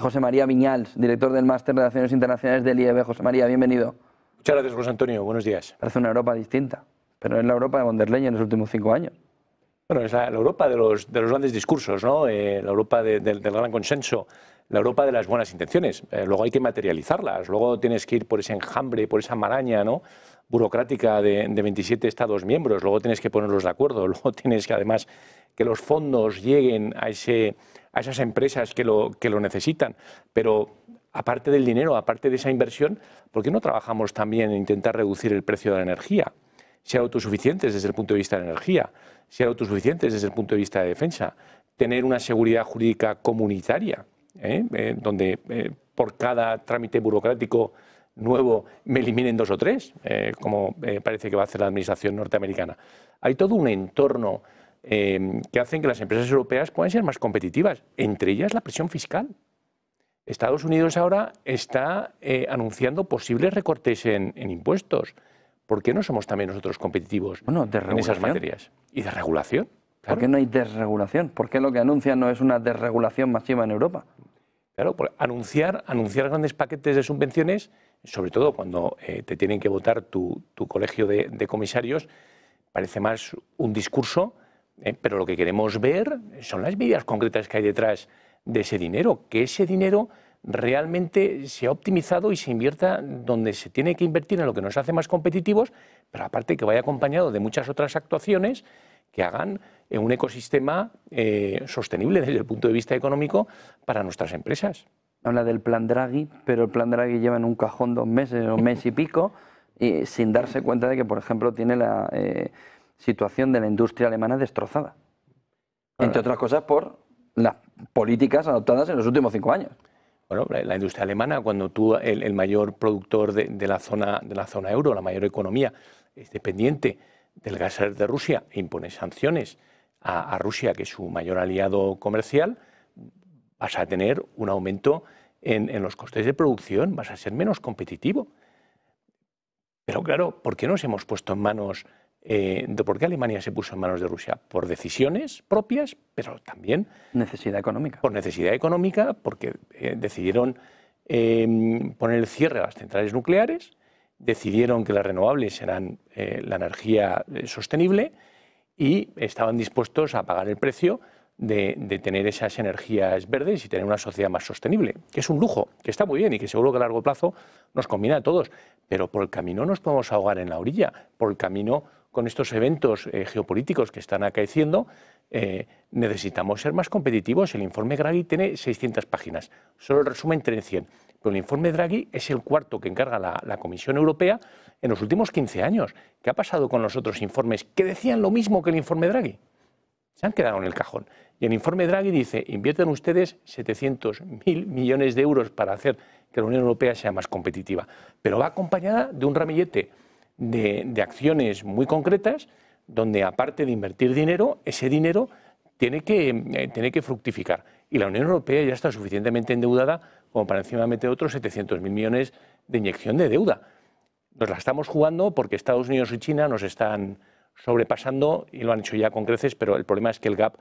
José María Viñals, director del Máster de Relaciones Internacionales del IEB. José María, bienvenido. Muchas gracias, José Antonio. Buenos días. Parece una Europa distinta, pero es la Europa de von en los últimos cinco años. Bueno, es la, Europa de los, de los, grandes discursos, ¿no? Eh, la Europa del gran consenso la Europa de las buenas intenciones. Eh, luego hay que materializarlas, luego tienes que ir por ese enjambre, por esa maraña ¿no? burocrática de, 27 Estados miembros, luego tienes que ponerlos de acuerdo, luego tienes que además que los fondos lleguen a, esas empresas que lo, que lo necesitan. Pero aparte del dinero, aparte de esa inversión, ¿por qué no trabajamos también en intentar reducir el precio de la energía? Ser autosuficientes desde el punto de vista de la energía, ser autosuficientes desde el punto de vista de defensa, tener una seguridad jurídica comunitaria. ¿eh? Eh, donde eh, por cada trámite burocrático nuevo me eliminen dos o tres, como parece que va a hacer la administración norteamericana. Hay todo un entorno que hace que las empresas europeas puedan ser más competitivas, entre ellas la presión fiscal. Estados Unidos ahora está anunciando posibles recortes en, impuestos. ¿Por qué no somos también nosotros competitivos en esas materias? Y de regulación. ¿Por qué no hay desregulación? ¿Por qué lo que anuncian no es una desregulación masiva en Europa? Claro, por anunciar, grandes paquetes de subvenciones, sobre todo cuando eh, te tienen que votar tu, colegio de, comisarios, parece más un discurso, eh, pero lo que queremos ver son las medidas concretas que hay detrás de ese dinero, que ese dinero realmente se ha optimizado y se invierta donde se tiene que invertir en lo que nos hace más competitivos, pero aparte que vaya acompañado de muchas otras actuaciones que hagan un ecosistema eh, sostenible desde el punto de vista económico para nuestras empresas. Habla del plan Draghi, pero el plan Draghi lleva en un cajón dos meses o mes y pico y sin darse cuenta de que, por ejemplo, tiene la eh, situación de la industria alemana destrozada. entre otras cosas por las políticas adoptadas en los últimos cinco años. Bueno, la industria alemana, cuando tú, el, mayor productor de, de, la zona, de la zona euro, la mayor economía, es dependiente del gas de Rusia impone sanciones a, Rusia, que es su mayor aliado comercial, vas a tener un aumento en, los costes de producción, vas a ser menos competitivo. Pero claro, ¿por qué nos hemos puesto en manos, eh, de, por qué Alemania se puso en manos de Rusia? Por decisiones propias, pero también... Necesidad económica. Por necesidad económica, porque eh, decidieron eh, poner el cierre a las centrales nucleares, decidieron que las renovables eran eh, la energía eh, sostenible y estaban dispuestos a pagar el precio de, tener esas energías verdes y tener una sociedad más sostenible, que es un lujo, que está muy bien y que seguro que a largo plazo nos combina a todos, pero por el camino nos podemos ahogar en la orilla, por el camino con estos eventos eh, geopolíticos que están acaeciendo, necesitamos ser más competitivos. El informe Gravi tiene 600 páginas, solo el resumen tiene 100. Pero el informe Draghi es el cuarto que encarga la, Comisión Europea en los últimos 15 años. ¿Qué ha pasado con los otros informes que decían lo mismo que el informe Draghi? Se han quedado en el cajón. Y el informe Draghi dice, invierten ustedes 700.000 millones de euros para hacer que la Unión Europea sea más competitiva. Pero va acompañada de un ramillete de, acciones muy concretas donde, aparte de invertir dinero, ese dinero tiene que, eh, tiene que fructificar. Y la Unión Europea ya está suficientemente endeudada como para encima meter otros 700.000 millones de inyección de deuda. Nos la estamos jugando porque Estados Unidos y China nos están sobrepasando y lo han hecho ya con creces, pero el problema es que el gap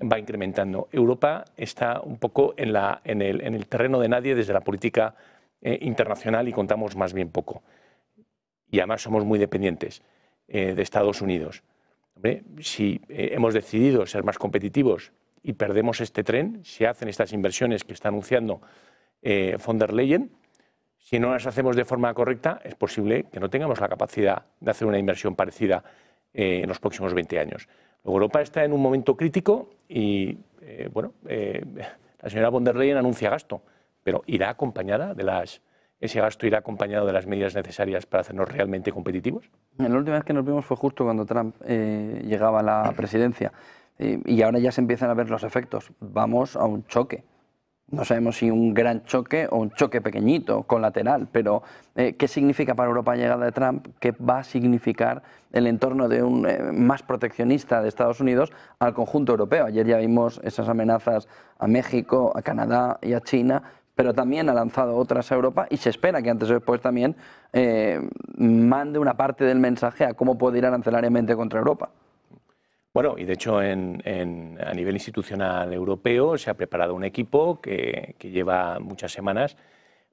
va incrementando. Europa está un poco en, el, terreno de nadie desde la política eh, internacional y contamos más bien poco. Y además somos muy dependientes eh, de Estados Unidos. si eh, hemos decidido ser más competitivos y perdemos este tren, si hacen estas inversiones que está anunciando eh, von der Leyen, si no las hacemos de forma correcta, es posible que no tengamos la capacidad de hacer una inversión parecida eh, en los próximos 20 años. Europa está en un momento crítico y, eh, bueno, eh, la señora von der Leyen anuncia gasto, pero irá acompañada de las... ¿Ese gasto irá acompañado de las medidas necesarias para hacernos realmente competitivos? La última vez que nos vimos fue justo cuando Trump llegaba a la presidencia y ahora ya se empiezan a ver los efectos. Vamos a un choque no sabemos si un gran choque o un choque pequeñito, colateral, pero eh, ¿qué significa para Europa la llegada de Trump? ¿Qué va a significar el entorno de un eh, más proteccionista de Estados Unidos al conjunto europeo? Ayer ya vimos esas amenazas a México, a Canadá y a China, pero también ha lanzado otras a Europa y se espera que antes o después también eh, mande una parte del mensaje a cómo puede ir arancelariamente contra Europa. Bueno, y de hecho a nivel institucional europeo se ha preparado un equipo que, lleva muchas semanas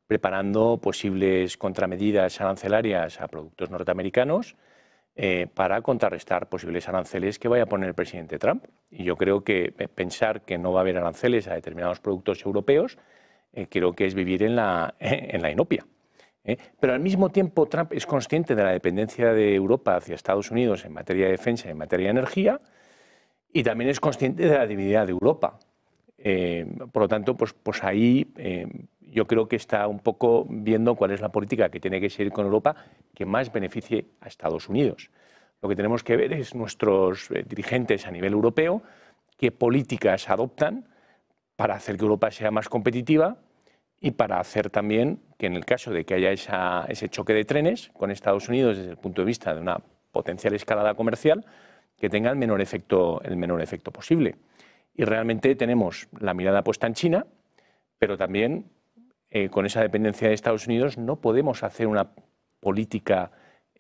preparando posibles contramedidas arancelarias a productos norteamericanos eh, para contrarrestar posibles aranceles que vaya a poner el presidente Trump. Y yo creo que eh, pensar que no va a haber aranceles a determinados productos europeos, eh, creo que es vivir en la, en la inopia. ¿eh? Pero al mismo tiempo Trump es consciente de la dependencia de Europa hacia Estados Unidos en materia de defensa y en materia de energía, y también es consciente de la divinidad de Europa. Eh, por lo tanto, pues, pues ahí eh, yo creo que está un poco viendo cuál es la política que tiene que seguir con Europa que más beneficie a Estados Unidos. Lo que tenemos que ver es nuestros dirigentes a nivel europeo qué políticas adoptan para hacer que Europa sea más competitiva y para hacer también que en el caso de que haya ese choque de trenes con Estados Unidos desde el punto de vista de una potencial escalada comercial, que tenga el menor efecto, el menor efecto posible. Y realmente tenemos la mirada puesta en China, pero también eh, con esa dependencia de Estados Unidos no podemos hacer una política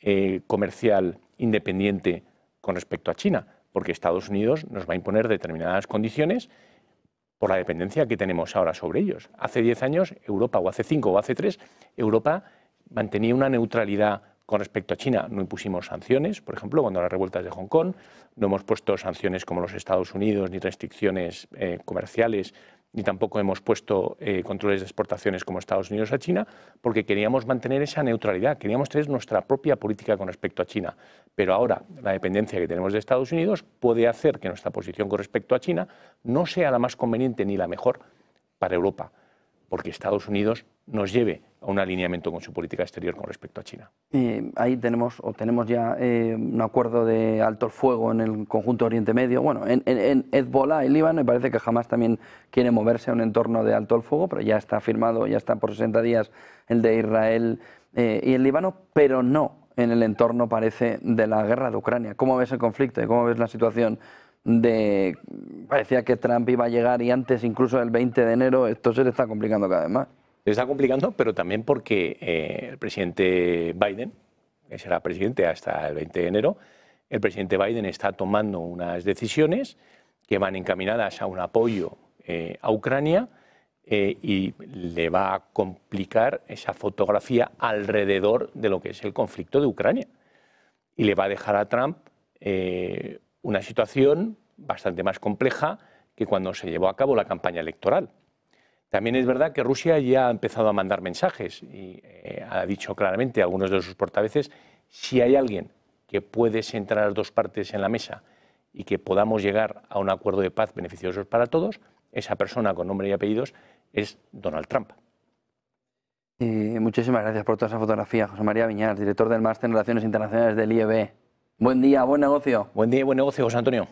eh, comercial independiente con respecto a China, porque Estados Unidos nos va a imponer determinadas condiciones por la dependencia que tenemos ahora sobre ellos. Hace 10 años, Europa, o hace 5 o hace 3, Europa mantenía una neutralidad con respecto a China. No impusimos sanciones, por ejemplo, cuando las revueltas de Hong Kong, no hemos puesto sanciones como los Estados Unidos, ni restricciones eh, comerciales, ni tampoco hemos puesto eh, controles de exportaciones como Estados Unidos a China, porque queríamos mantener esa neutralidad, queríamos tener nuestra propia política con respecto a China. Pero ahora la dependencia que tenemos de Estados Unidos puede hacer que nuestra posición con respecto a China no sea la más conveniente ni la mejor para Europa, porque Estados Unidos nos lleve a un alineamiento con su política exterior con respecto a China. ahí tenemos o tenemos ya eh, un acuerdo de alto el fuego en el conjunto Oriente Medio. Bueno, en, en, Hezbollah, en Líbano, y parece que jamás también quiere moverse a un entorno de alto el fuego, pero ya está firmado, ya está por 60 días el de Israel eh, y el Líbano, pero no en el entorno, parece, de la guerra de Ucrania. ¿Cómo ves el conflicto y cómo ves la situación? de parecía que Trump iba a llegar y antes incluso el 20 de enero esto se le está complicando cada vez más. Le está complicando, pero también porque eh, el presidente Biden, que será presidente hasta el 20 de enero, el presidente Biden está tomando unas decisiones que van encaminadas a un apoyo eh, a Ucrania eh, y le va a complicar esa fotografía alrededor de lo que es el conflicto de Ucrania. Y le va a dejar a Trump una situación bastante más compleja que cuando se llevó a cabo la campaña electoral. También es verdad que Rusia ya ha empezado a mandar mensajes y eh, ha dicho claramente a algunos de sus portavoces, si hay alguien que puede sentar las dos partes en la mesa y que podamos llegar a un acuerdo de paz beneficioso para todos, esa persona con nombre y apellidos es Donald Trump. Eh, muchísimas gracias por toda esa fotografía, José María Viñar, director del Máster en Relaciones Internacionales del IEB. Buen día, buen negocio. Buen día y buen negocio, José Antonio.